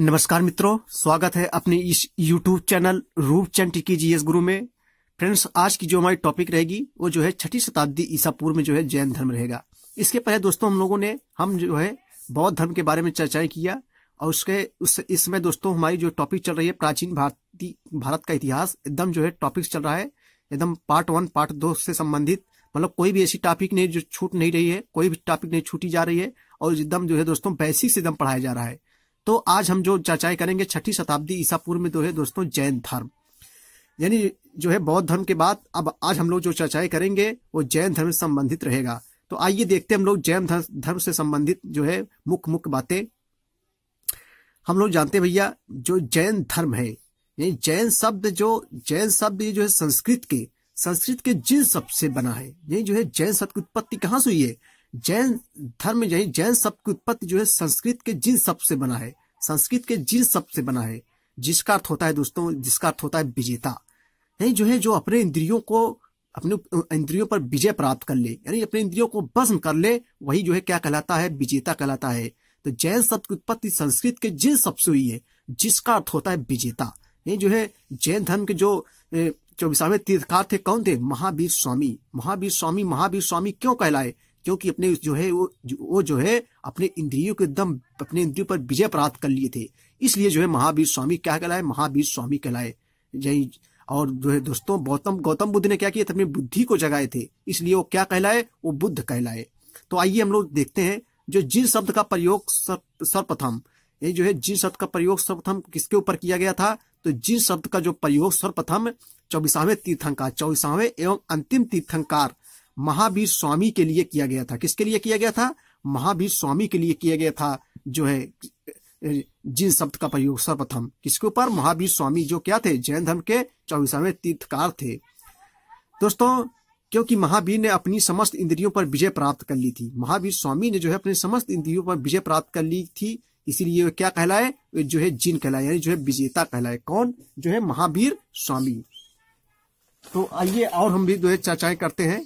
नमस्कार मित्रों स्वागत है अपने इस यूट्यूब चैनल रूप चंद टिकी जी गुरु में फ्रेंड्स आज की जो हमारी टॉपिक रहेगी वो जो है छठी शताब्दी ईसा पूर्व में जो है जैन धर्म रहेगा इसके पहले दोस्तों हम लोगों ने हम जो है बौद्ध धर्म के बारे में चर्चाएं किया और उसके उस इसमें दोस्तों हमारी जो टॉपिक चल रही है प्राचीन भारती भारत का इतिहास एकदम जो है टॉपिक्स चल रहा है एकदम पार्ट वन पार्ट दो से संबंधित मतलब कोई भी ऐसी टॉपिक नहीं जो छूट नहीं रही है कोई भी टॉपिक नहीं छूटी जा रही है और एकदम जो है दोस्तों बेसिक से एकदम पढ़ाया जा रहा है तो आज हम जो चर्चाएं करेंगे छठी शताब्दी ईसा पूर्व में जो है दोस्तों जैन धर्म यानी जो है बौद्ध धर्म के बाद अब आज हम लोग जो चर्चाएं करेंगे वो जैन धर्म से संबंधित रहेगा तो आइए देखते हैं हम लोग जैन धर्म से संबंधित जो है मुख्य मुख्य बातें हम लोग जानते हैं भैया जो जैन धर्म है यानी जैन शब्द जो जैन शब्द ये जो है संस्कृत के संस्कृत के जिन शब्द से बना है यही जो है जैन शब्द की उत्पत्ति कहाँ से हुई है जैन धर्म यही जैन शब्द की उत्पत्ति जो है संस्कृत के जिन शब्द से बना है संस्कृत के जिन शब्द से बना है जिसका अर्थ होता है दोस्तों जिसका अर्थ होता है विजेता यही जो है जो अपने इंद्रियों को अपने इंद्रियों पर विजय प्राप्त कर ले यानी अपने इंद्रियों को भस्म कर ले वही जो है क्या कहलाता है विजेता कहलाता है तो जैन शब्द की उत्पत्ति संस्कृत के जिन शब्द से हुई है जिसका अर्थ होता है विजेता ये जो है जैन धर्म के जो चौबीसवें तीर्थकार थे कौन थे महावीर स्वामी महावीर स्वामी महावीर स्वामी क्यों कहलाए क्योंकि अपने जो है वो वो जो है अपने इंद्रियों के दम अपने इंद्रियों पर विजय प्राप्त कर लिए थे इसलिए जो है महावीर स्वामी क्या कहलाए महावीर स्वामी कहलाए जय और जो है दोस्तों गौतम गौतम बुद्ध ने क्या किया था अपनी बुद्धि को जगाए थे इसलिए वो क्या कहलाए वो बुद्ध कहलाए तो आइए हम लोग देखते हैं जो जी शब्द का प्रयोग सर्वप्रथम ये जो है जी शब्द का प्रयोग सर्वप्रथम किसके ऊपर किया गया था तो जी शब्द का जो प्रयोग सर्वप्रथम चौबीसावे तीर्थंकार चौबीसावे एवं अंतिम तीर्थंकार महावीर स्वामी के लिए किया गया था किसके लिए किया गया था महावीर स्वामी के लिए किया गया था जो है जिन शब्द का प्रयोग सर्वप्रथम किसके ऊपर महावीर स्वामी जो क्या थे जैन धर्म के चौबीसवें तीर्थकार थे दोस्तों क्योंकि महावीर ने अपनी समस्त इंद्रियों पर विजय प्राप्त कर ली थी महावीर स्वामी ने जो है अपने समस्त इंद्रियों पर विजय प्राप्त कर ली थी इसीलिए वह क्या कहलाए वे जो है जिन कहलाए यानी जो है विजेता कहलाए कौन जो है महावीर स्वामी तो आइए और हम भी जो है चर्चाएं करते हैं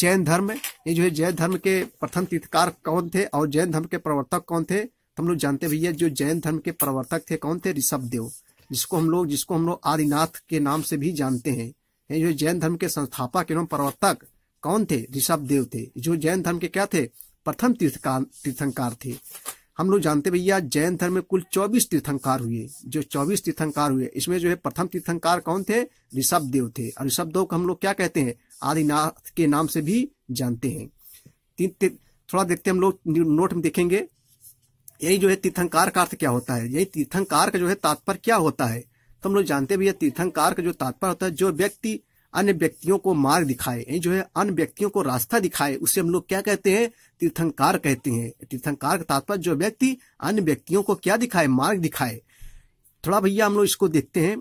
जैन धर्म ये जो है जैन धर्म के प्रथम तीर्थकार कौन थे और जैन धर्म के प्रवर्तक कौन थे तो हम लोग जानते भैया जो जैन धर्म के प्रवर्तक थे कौन थे ऋषभ देव जिसको हम लोग जिसको हम लोग आदिनाथ के नाम से भी जानते हैं जो जैन धर्म के संस्थापक एवं प्रवर्तक कौन थे ऋषभ देव थे जो जैन धर्म के क्या थे प्रथम तीर्थकार तीर्थंकार थे हम लोग जानते भैया जैन धर्म में कुल चौबीस तीर्थंकार हुए जो चौबीस तीर्थंकार हुए इसमें जो है प्रथम तीर्थंकार कौन थे ऋषभ देव थे और ऋषभ देव को हम लोग क्या कहते हैं आदिनाथ के नाम से भी जानते हैं तीन थोड़ा देखते हम लोग नोट में देखेंगे यही जो है तीर्थंकार का अर्थ क्या होता है यही तीर्थंकार का जो है तात्पर्य क्या होता है तुम लोग जानते भी है तीर्थंकार का जो तात्पर्य होता है जो व्यक्ति अन्य व्यक्तियों को मार्ग दिखाए जो है अन्य व्यक्तियों को रास्ता दिखाए उसे हम लोग क्या कहते हैं तीर्थंकार कहते हैं तीर्थंकार का तात्पर्य जो व्यक्ति अन्य व्यक्तियों को क्या दिखाए मार्ग दिखाए थोड़ा भैया हम लोग इसको देखते हैं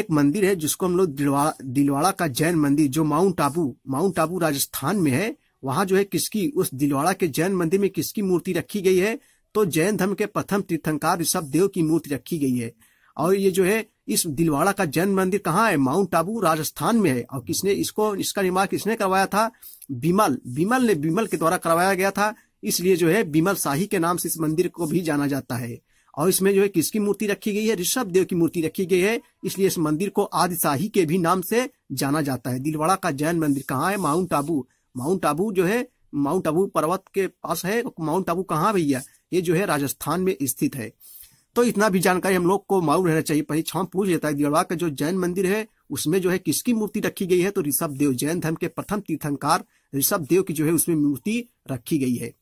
एक मंदिर है जिसको हम लोग दिलवाड़ा दिलवाड़ा का जैन मंदिर जो माउंट आबू माउंट आबू राजस्थान में है वहां जो है किसकी उस दिलवाड़ा के जैन मंदिर में किसकी मूर्ति रखी गई है तो जैन धर्म के प्रथम तीर्थंकार ऋषभ देव की मूर्ति रखी गई है और ये जो है इस दिलवाड़ा का जैन मंदिर कहाँ है माउंट आबू राजस्थान में है और किसने इसको इसका निर्माण किसने करवाया था बिमल बिमल ने बिमल के द्वारा करवाया गया था इसलिए जो है बिमल शाही के नाम से इस मंदिर को भी जाना जाता है और इसमें जो है किसकी मूर्ति रखी गई है ऋषभ देव की मूर्ति रखी गई है इसलिए इस मंदिर को आदिशाही के भी नाम से जाना जाता है दिलवाड़ा का जैन मंदिर कहाँ है माउंट आबू माउंट आबू जो है माउंट आबू पर्वत के पास है माउंट आबू कहाँ भैया ये जो है राजस्थान में स्थित है तो इतना भी जानकारी हम लोग को मालूम रहना चाहिए परीक्षा में पूछ लेता है दिड़वा का जो जैन मंदिर है उसमें जो है किसकी मूर्ति रखी गई है तो ऋषभ देव जैन धर्म के प्रथम तीर्थंकार ऋषभ देव की जो है उसमें मूर्ति रखी गई है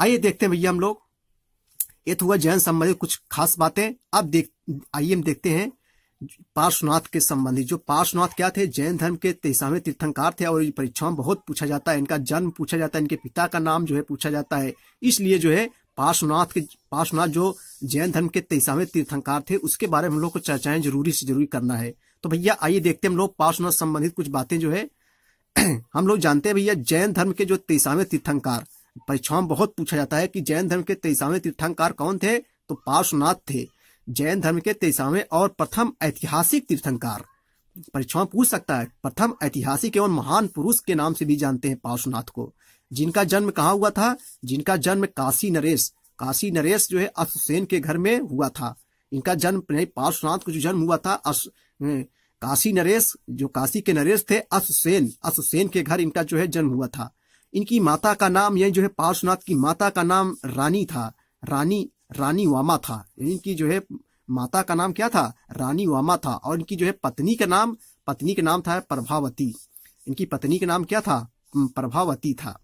आइए देखते हैं भैया हम लोग ये तो हुआ जैन संबंधित कुछ खास बातें अब देख आइए हम देखते हैं पार्श्वनाथ के संबंधित जो पार्श्वनाथ क्या थे जैन धर्म के तेसावे तीर्थंकार थे और परीक्षाओं में बहुत पूछा जाता है इनका जन्म पूछा जाता है इनके पिता का नाम जो है पूछा जाता है इसलिए जो है पार्श्वनाथ के पार्श्वनाथ जो जैन धर्म के तेईसवें तीर्थंकार थे उसके बारे में हम लोग को चर्चाएं जरूरी से जरूरी करना है तो भैया आइए देखते हैं हम लोग पार्श्वनाथ संबंधित कुछ बातें जो है हम लोग जानते हैं भैया जैन धर्म के जो तेईसवें तीर्थंकार परीक्षाओं में बहुत पूछा जाता है कि जैन धर्म के तेईसवें तीर्थंकार कौन थे तो पार्श्वनाथ थे जैन धर्म के तेईसवें और प्रथम ऐतिहासिक तीर्थंकार परीक्षाओं पूछ सकता है प्रथम ऐतिहासिक एवं महान पुरुष के नाम से भी जानते हैं पार्श्वनाथ को जिनका जन्म कहाँ हुआ था जिनका जन्म काशी नरेश काशी नरेश जो है अश्वसेन के घर में हुआ था इनका जन्म पार्श्वनाथ का जो जन्म हुआ था अश काशी नरेश जो काशी के नरेश थे अश्वसेन अश्वसेन के घर इनका जो है जन्म हुआ था इनकी माता का नाम यही जो है पार्श्वनाथ की माता का नाम रानी था रानी रानी वामा था इनकी जो है माता का नाम क्या था रानी वामा था और इनकी जो है पत्नी का नाम पत्नी का नाम था प्रभावती इनकी पत्नी का नाम क्या था प्रभावती था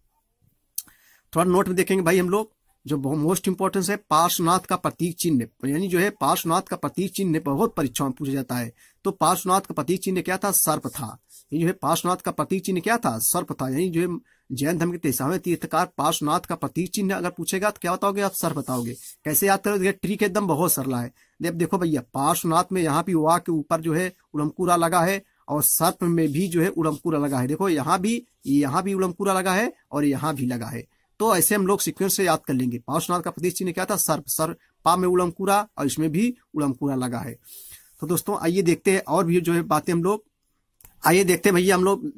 थोड़ा नोट में देखेंगे भाई हम लोग जो मोस्ट इंपॉर्टेंस है पार्श्वनाथ का प्रतीक चिन्ह यानी जो है पार्श्वनाथ का प्रतीक चिन्ह बहुत परीक्षाओं में पूछा जाता है तो पार्श्वनाथ का प्रतीक चिन्ह क्या था सर्प था ये जो है पार्श्वनाथ का प्रतीक चिन्ह क्या था सर्प था यानी जो है जैन धर्म के तेसावे तीर्थकार पार्श्वनाथ का प्रतीक चिन्ह अगर पूछेगा तो क्या बताओगे आप सर्प बताओगे कैसे याद करोगे ट्रिक एकदम बहुत सरला है अब देखो भैया पार्श्वनाथ में यहाँ भी वाह के ऊपर जो है उड़मकूरा लगा है और सर्प में भी जो है उड़मकूरा लगा है देखो यहाँ भी यहाँ भी उड़मकूरा लगा है और यहाँ भी लगा है तो ऐसे हम लोग सिक्वेंस से याद कर लेंगे पार्श्वनाथ का प्रदेश चिन्ह क्या था सर्प सर पा में उलमकुरा और इसमें भी उलमकुरा लगा है तो दोस्तों आइए देखते हैं और भी जो है बातें हम लोग आइए देखते हैं भैया हम लोग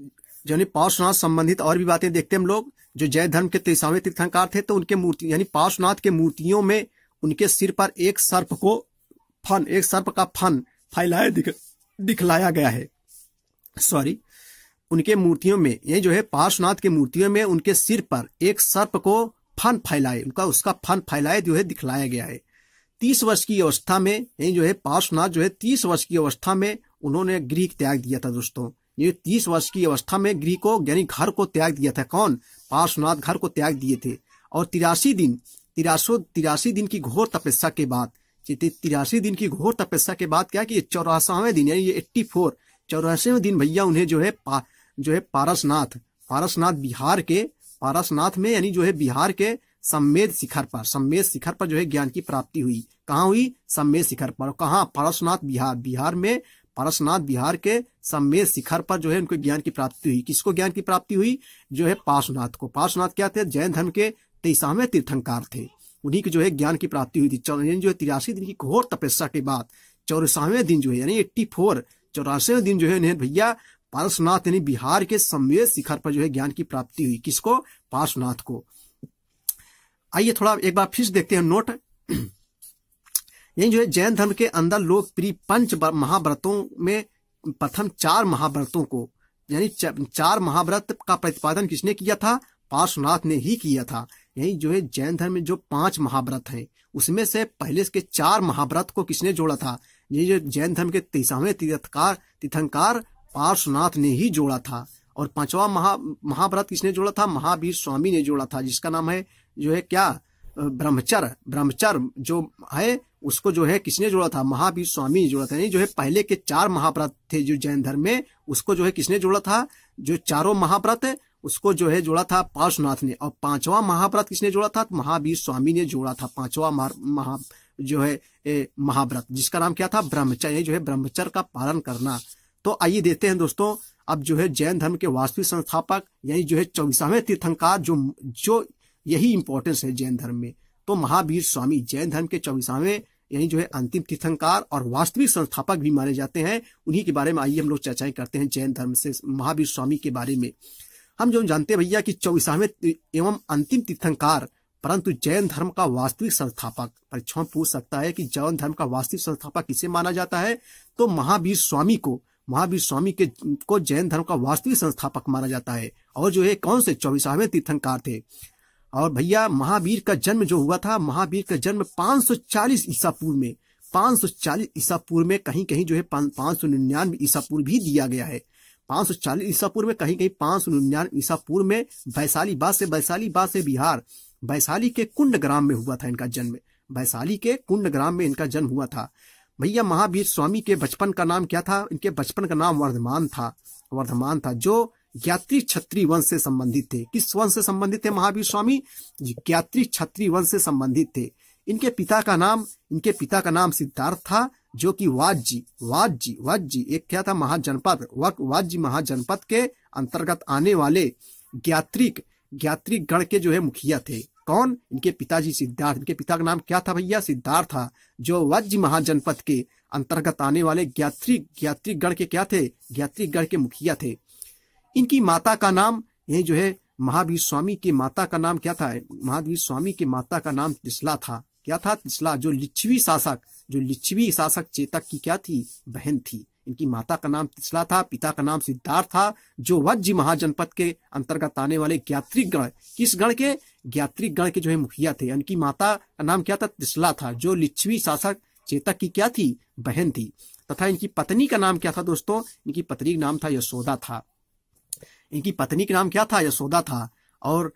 जो है पार्श्वनाथ संबंधित और भी बातें देखते हैं हम लोग जो जय धर्म के तेसावे तीर्थंकार थे तो उनके मूर्ति यानी पार्श्वनाथ के मूर्तियों में उनके सिर पर एक सर्प को फन एक सर्प का फन फैलाया दिख, दिखलाया गया है सॉरी उनके मूर्तियों में ये जो है पार्श्वनाथ के मूर्तियों में उनके सिर पर एक सर्प को फन फैलाए उनका उसका फन फैलाए जो है दिखलाया गया है तीस वर्ष की अवस्था में ये जो है पार्श्वनाथ जो है तीस वर्ष की अवस्था में उन्होंने गृह त्याग दिया था दोस्तों ये तीस वर्ष की अवस्था में गृह को यानी घर को त्याग दिया था कौन पार्श्वनाथ घर को त्याग दिए थे और तिरासी दिन तिरासो तिरासी दिन की घोर तपस्या के बाद तिरासी दिन की घोर तपस्या के बाद क्या कि चौरासावें दिन यानी ये एट्टी फोर चौरासीवें दिन भैया उन्हें जो है जो है पारसनाथ पारसनाथ बिहार के पारसनाथ में यानी जो है बिहार के सम्मेद शिखर पर सम्मेद शिखर पर जो है ज्ञान की प्राप्ति हुई कहाँ हुई सम्मेद शिखर पर कहा पारसनाथ बिहार बिहार में पारसनाथ बिहार के सम्मेद शिखर पर जो है उनको ज्ञान की प्राप्ति हुई किसको ज्ञान की प्राप्ति हुई जो है पार्श्वनाथ को पार्श्वनाथ क्या थे जैन धर्म के तेईसवें तीर्थंकार थे उन्हीं की जो है ज्ञान की प्राप्ति हुई थी जो है तिरासी दिन की घोर तपस्या के बाद चौरासवें दिन जो है यानी एट्टी फोर चौरासवें दिन जो है उन्हें भैया पार्श्वनाथ यानी बिहार के संवेद शिखर पर जो है ज्ञान की प्राप्ति हुई किसको पार्श्वनाथ को आइए थोड़ा एक बार फिर देखते हैं नोट यही जो है जैन धर्म के अंदर लोकप्रिय पंच महाव्रतों में प्रथम चार महाव्रतों को यानी चार महाव्रत का प्रतिपादन किसने किया था पार्श्वनाथ ने ही किया था यही जो है जैन धर्म में जो पांच महाव्रत है उसमें से पहले के चार महाव्रत को किसने जोड़ा था यही जो जैन धर्म के तीसवें तीर्थकार तीर्थंकार पार्श्वनाथ ने ही जोड़ा था और पांचवा महा महाभारत किसने जोड़ा था महावीर स्वामी ने जोड़ा था जिसका नाम है जो है क्या ब्रह्मचर ब्रह्मचर जो है उसको जो है किसने जोड़ा था महावीर स्वामी ने जोड़ा था यानी जो है पहले के चार महाभारत थे जो जैन धर्म में उसको जो है किसने जोड़ा था जो चारों महाव्रत उसको जो है जोड़ा था पार्श्वनाथ ने और पांचवा महाभारत किसने जोड़ा था महावीर स्वामी ने जोड़ा था पांचवा महा जो है महाव्रत जिसका नाम क्या था ब्रह्मचर्य जो है ब्रह्मचर्य का पालन करना तो आइए देखते हैं दोस्तों अब जो है जैन धर्म के वास्तविक संस्थापक यानी जो है चौबीसावें तीर्थंकार जो जो यही इंपॉर्टेंस है जैन धर्म में तो महावीर स्वामी जैन धर्म के चौबीसावें यानी जो है अंतिम तीर्थंकार और वास्तविक संस्थापक भी माने जाते हैं उन्हीं के बारे में आइए हम लोग चर्चाएं करते हैं जैन धर्म से महावीर स्वामी के बारे में हम जो जानते हैं भैया कि चौबीसावें एवं अंतिम तीर्थंकार परंतु जैन धर्म का वास्तविक संस्थापक परीक्षा पूछ सकता है कि जैन धर्म का वास्तविक संस्थापक किसे माना जाता है तो महावीर स्वामी को महावीर स्वामी के को जैन धर्म का वास्तविक संस्थापक माना जाता है और जो है कौन से चौबीसवें तीर्थंकार थे और भैया महावीर का जन्म जो हुआ था महावीर का जन्म 540 ईसा पूर्व में 540 ईसा पूर्व में कहीं कहीं जो है पाँच सौ निन्यानवे ईसा पूर्व भी दिया गया है 540 ईसा पूर्व में कहीं कहीं पांच सौ निन्यानवे ईसा पूर्व में वैशाली बाद से वैशाली बाद से बिहार वैशाली के कुंड ग्राम में हुआ था इनका जन्म वैशाली के कुंड ग्राम में इनका जन्म हुआ था भैया महावीर स्वामी के बचपन का नाम क्या था इनके बचपन का नाम वर्धमान था वर्धमान था जो ज्ञात्री छत्री वंश से संबंधित थे किस वंश से संबंधित थे महावीर स्वामी ज्ञात्री छत्री वंश से संबंधित थे इनके पिता का नाम इनके पिता का नाम सिद्धार्थ था जो कि वाजी वाजी वाजी एक क्या था महाजनपद वाजी महाजनपद के अंतर्गत आने वाले ज्ञात्रिक ज्ञात्रिक गण के जो है मुखिया थे कौन इनके पिताजी सिद्धार्थ इनके पिता का नाम क्या था भैया सिद्धार्थ था जो वज महाजनपद के अंतर्गत आने वाले ज्ञात्री ज्ञात्री ज्ञात्रीगढ़ के क्या थे ज्ञात्री ज्ञात्रीगढ़ के मुखिया थे इनकी माता का नाम ये जो है महावीर स्वामी की माता का नाम क्या था महावीर स्वामी की माता का नाम तिसला था क्या था तिसला जो लिच्छवी शासक जो लिच्छवी शासक चेतक की क्या थी बहन थी इनकी माता का नाम तिसला था पिता का नाम सिद्धार्थ था जो वज्र महाजनपद के अंतर्गत आने वाले ज्ञात्री गण किस गण के ज्ञात्री गण के जो है मुखिया थे उनकी माता का नाम क्या था त्रिशला था जो लिच्छवी शासक चेतक की क्या थी बहन थी तथा इनकी पत्नी का नाम क्या था दोस्तों इनकी पत्नी का नाम था यशोदा था इनकी पत्नी का नाम क्या था यशोदा था और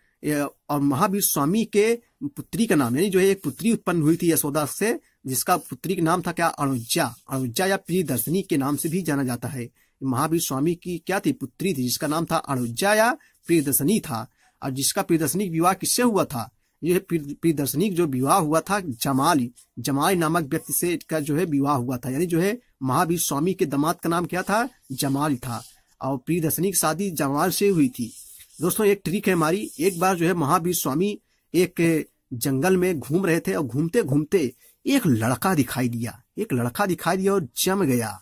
और महावीर स्वामी के पुत्री का नाम यानी जो है एक पुत्री उत्पन्न हुई थी यशोदा से जिसका पुत्री का नाम था क्या अणुजा अणुजा या प्रियदर्शनी के नाम से भी जाना जाता है महावीर स्वामी की क्या थी पुत्री थी जिसका नाम था अणुजा या प्रियदर्शनी था और जिसका प्रियदर्शनिक विवाह किससे हुआ था यह प्रियदर्शनिक जो विवाह हुआ था जमाली जमाली नामक व्यक्ति से का जो है विवाह हुआ था यानी जो है महावीर स्वामी के दामाद का नाम क्या था जमाल था और प्रियदर्शनिक शादी जमाल से हुई थी दोस्तों एक ट्रिक है हमारी एक बार जो है महावीर स्वामी एक जंगल में घूम रहे थे और घूमते घूमते एक लड़का दिखाई दिया एक लड़का दिखाई दिया और जम गया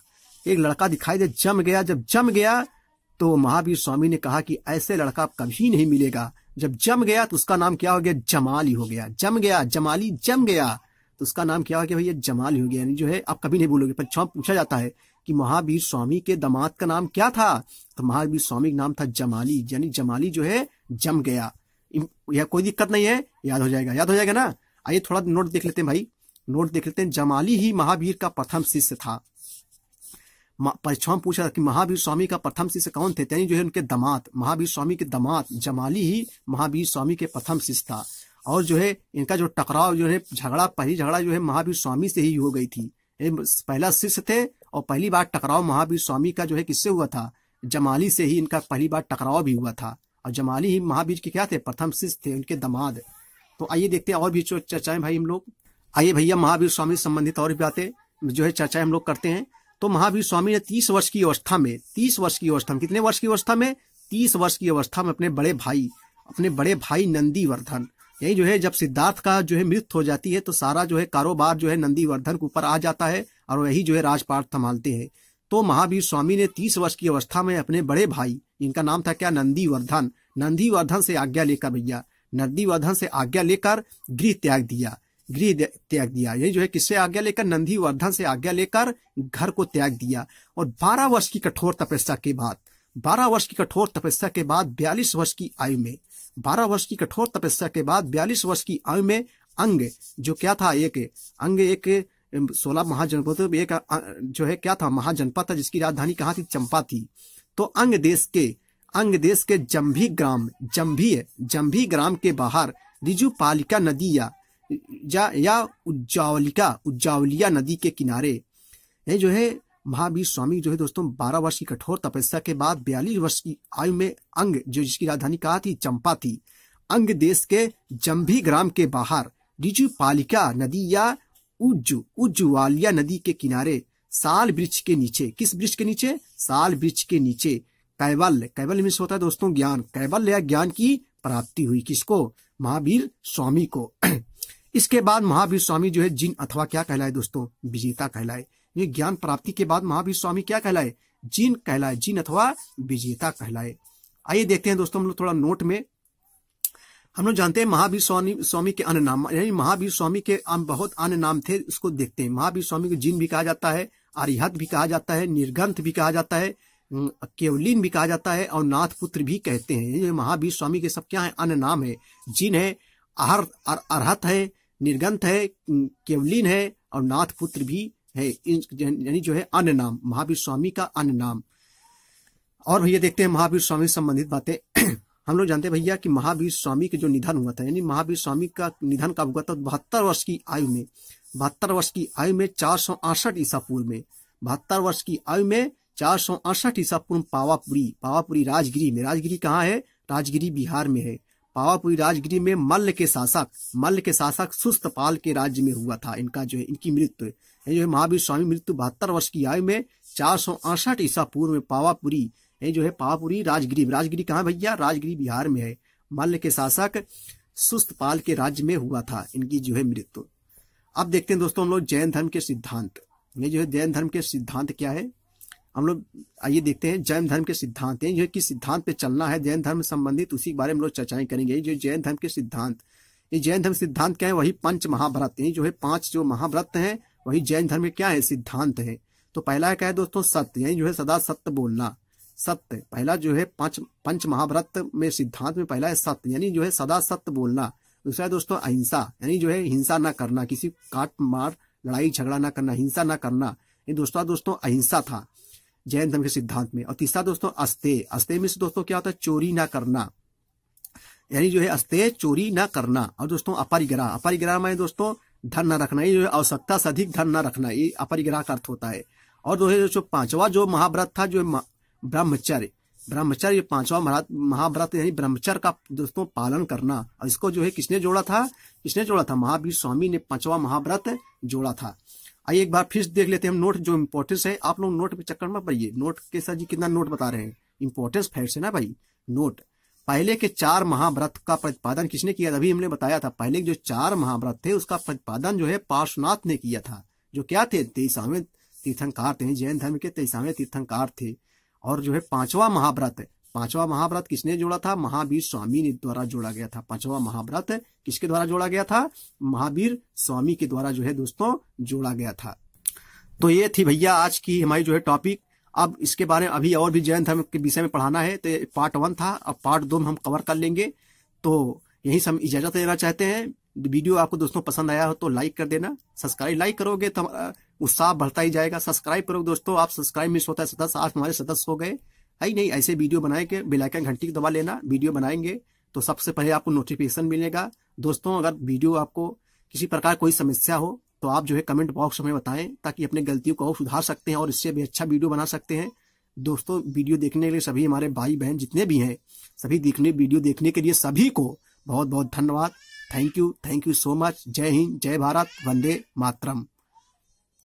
एक लड़का दिखाई दिया जम गया जब जम गया तो महावीर स्वामी ने कहा कि ऐसे लड़का कभी नहीं मिलेगा जब जम गया तो उसका नाम क्या हो गया जमाली हो गया जम गया जमाली जम गया तो उसका नाम क्या हो गया भैया जमाल हो गया यानी जो है आप कभी नहीं भूलोगे परीक्षा पूछा जाता है कि महावीर स्वामी के दामाद का नाम क्या था तो महावीर स्वामी का नाम था जमाली यानी जमाली जो है जम गया यह कोई दिक्कत नहीं है याद हो जाएगा याद हो जाएगा ना आइए थोड़ा नोट देख लेते हैं भाई नोट देख लेते हैं जमाली ही महावीर का प्रथम शिष्य था परशुराम पूछा कि महावीर स्वामी का प्रथम शिष्य कौन थे यानी जो है उनके दमात महावीर स्वामी के दमात जमाली ही महावीर स्वामी के प्रथम शिष्य था और जो है इनका जो टकराव जो है झगड़ा पहली झगड़ा जो है महावीर स्वामी से ही हो गई थी पहला शिष्य थे और पहली बार टकराव महावीर स्वामी का जो है किससे हुआ था जमाली से ही इनका पहली बार टकराव भी हुआ था और जमाली ही महावीर के क्या थे प्रथम शिष्य थे उनके दमाद तो आइए देखते हैं और भी चर्चाएं भाई हम लोग आइए भैया महावीर स्वामी संबंधित और भी बातें जो है चर्चाएं हम लोग करते हैं तो महावीर स्वामी ने तीस वर्ष की अवस्था में तीस वर्ष की अवस्था में कितने वर्ष की अवस्था में तीस वर्ष की अवस्था में अपने बड़े भाई अपने बड़े भाई नंदीवर्धन यही जो है जब सिद्धार्थ का जो है मृत्यु हो जाती है तो सारा जो है कारोबार जो है नंदीवर्धन के ऊपर आ जाता है और वही जो है राजपाठ संभालते हैं तो महावीर स्वामी ने तीस वर्ष की अवस्था में अपने बड़े भाई इनका नाम था क्या नंदीवर्धन नंदीवर्धन से आज्ञा लेकर भैया नंदीवर्धन से आज्ञा लेकर गृह त्याग दिया गृह त्याग दिया यही जो है किससे आज्ञा लेकर नंदी वर्धन से आज्ञा लेकर घर को त्याग दिया और बारह वर्ष की कठोर तपस्या के बाद बारह वर्ष की कठोर तपस्या के बाद बयालीस वर्ष की आयु में बारह वर्ष की कठोर तपस्या के बाद बयालीस वर्ष की आयु में अंग जो क्या था एक अंग एक सोलह महाजनपद एक जो है क्या था महाजनपद था जिसकी राजधानी कहा थी चंपा थी तो अंग देश के अंग देश के जम्भी ग्राम जम्भी जम्भी ग्राम के बाहर रिजुपालिका नदी या या या उज्जावलिका उज्जावलिया नदी के किनारे ये जो है महावीर स्वामी जो है दोस्तों बारह वर्ष की कठोर तपस्या के बाद बयालीस वर्ष की आयु में अंग जो जिसकी राजधानी कहा थी चंपा थी अंग देश के जम्भी ग्राम के बाहर रिजु पालिका नदी या उज्जु उज्जुवालिया नदी के किनारे साल वृक्ष के नीचे किस वृक्ष के नीचे साल वृक्ष के नीचे कैवल्य कैवल्य में होता है दोस्तों ज्ञान कैवल्य या ज्ञान की प्राप्ति हुई किसको महावीर स्वामी को इसके बाद महावीर स्वामी जो है जिन अथवा क्या कहलाए दोस्तों विजेता कहलाए ये ज्ञान प्राप्ति के बाद महावीर स्वामी क्या कहलाए जिन कहलाए जिन अथवा विजेता कहलाए आइए देखते हैं दोस्तों हम लोग थोड़ा नोट में हम लोग जानते हैं महावीर स्वामी स्वामी के अन्य नाम यानी महावीर स्वामी के बहुत अन्य नाम थे उसको देखते हैं महावीर स्वामी को जिन भी कहा जाता है आर्यत भी कहा जाता है निर्गंथ भी कहा जाता है केवलीन भी कहा जाता है और नाथ पुत्र भी कहते हैं महावीर स्वामी के सब क्या है अन्य नाम है जिन है अर्हत है निर्गंत है केवलीन है और नाथ पुत्र भी है यानी जो है अन्य नाम महावीर स्वामी का अन्य नाम और भैया देखते हैं महावीर स्वामी संबंधित बातें हम लोग जानते हैं भैया कि महावीर स्वामी के जो निधन हुआ था यानी महावीर स्वामी का निधन कब हुआ था तो बहत्तर वर्ष की आयु में बहत्तर वर्ष की आयु में चार सौ अड़सठ ईसा पूर्व में बहत्तर वर्ष की आयु में चार सौ अड़सठ ईसा पूर्व पावापुरी पावापुरी राजगिरी में राजगिरी कहाँ है राजगिरी बिहार में है पावापुरी राजगिरी में मल्ल के शासक मल्ल के शासक सुस्तपाल के राज्य में हुआ था इनका जो है इनकी मृत्यु जो है महावीर स्वामी मृत्यु बहत्तर वर्ष की आयु में चार सौ अड़सठ ईसा पूर्व में पावापुरी जो है पावापुरी राजगिरी राजगिरी कहाँ भैया राजगिरी बिहार में है मल्ल के शासक सुस्तपाल के राज्य में हुआ था इनकी जो है मृत्यु अब देखते हैं दोस्तों हम लोग जैन धर्म के सिद्धांत ये जो है जैन धर्म के सिद्धांत क्या है हम लोग आइए देखते हैं जैन धर्म के सिद्धांत हैं जो किस सिद्धांत पे चलना है जैन धर्म संबंधित उसी के बारे में लोग चर्चाएं करेंगे जो जैन धर्म के सिद्धांत ये जैन धर्म सिद्धांत क्या है वही पंच महाभारत हैं जो है पांच जो महाभारत हैं वही जैन धर्म के क्या है सिद्धांत है तो पहला क्या है दोस्तों सत्य यानी जो है सदा सत्य बोलना सत्य पहला जो है पांच पंच महाभारत में सिद्धांत में पहला है सत्य यानी जो है सदा सत्य बोलना दूसरा है दोस्तों अहिंसा यानी जो है हिंसा ना करना किसी काट मार लड़ाई झगड़ा ना करना हिंसा ना करना ये दूसरा दोस्तों अहिंसा था जैन धर्म के सिद्धांत में और तीसरा दोस्तों अस्ते अस्ते में से दोस्तों क्या होता है चोरी ना करना यानी जो है अस्ते चोरी ना करना और दोस्तों अपरिग्रह अपरिग्रह में दोस्तों धन न रखना ये जो है आवश्यकता से अधिक धन न रखना ये अपरिग्रह का अर्थ होता है और जो है दोस्तों पांचवा जो महाव्रत था जो ब्रह्मचर्य ब्रह्मचर्य पांचवा महाव्रत यानी ब्रह्मचर्य का दोस्तों पालन करना और इसको जो है किसने जोड़ा था किसने जोड़ा था महावीर स्वामी ने पांचवा महाव्रत जोड़ा था आइए एक बार फिर देख लेते हैं हम नोट जो इम्पोर्टेंस है आप लोग नोट पे चक्कर मत पड़िए नोट के सर जी कितना नोट बता रहे हैं इम्पोर्टेंस फैट से ना भाई नोट पहले के चार महाव्रत का प्रतिपादन किसने किया था अभी हमने बताया था पहले जो चार महाव्रत थे उसका प्रतिपादन जो है पार्श्वनाथ ने किया था जो क्या थे तेईसवें तीर्थंकार थे जैन धर्म के तेईसवें तीर्थंकार थे और जो है पांचवा महाव्रत पांचवा महाव्रत किसने जोड़ा था महावीर स्वामी ने द्वारा जोड़ा गया था पांचवा महाव्रत किसके द्वारा जोड़ा गया था महावीर स्वामी के द्वारा जो है दोस्तों जोड़ा गया था तो ये थी भैया आज की हमारी जो है टॉपिक अब इसके बारे में अभी और भी जैन धर्म के विषय में पढ़ाना है तो पार्ट वन था अब पार्ट दो में हम कवर कर लेंगे तो यही हम इजाजत देना चाहते हैं वीडियो आपको दोस्तों पसंद आया हो तो लाइक कर देना सब्सक्राइब लाइक करोगे तो उत्साह बढ़ता ही जाएगा सब्सक्राइब करोगे दोस्तों आप सब्सक्राइब मिस होता है सदस्य आज हमारे सदस्य हो गए आई नहीं ऐसे वीडियो बनाए के बिलाकन घंटी दबा लेना वीडियो बनाएंगे तो सबसे पहले आपको नोटिफिकेशन मिलेगा दोस्तों अगर वीडियो आपको किसी प्रकार कोई समस्या हो तो आप जो है कमेंट बॉक्स में बताएं ताकि अपने गलतियों को और सुधार सकते हैं और इससे भी अच्छा वीडियो बना सकते हैं दोस्तों वीडियो देखने के लिए सभी हमारे भाई बहन जितने भी हैं सभी देखने वीडियो देखने के लिए सभी को बहुत बहुत धन्यवाद thank you thank you so much जय हिंद जय भारत वंदे मातरम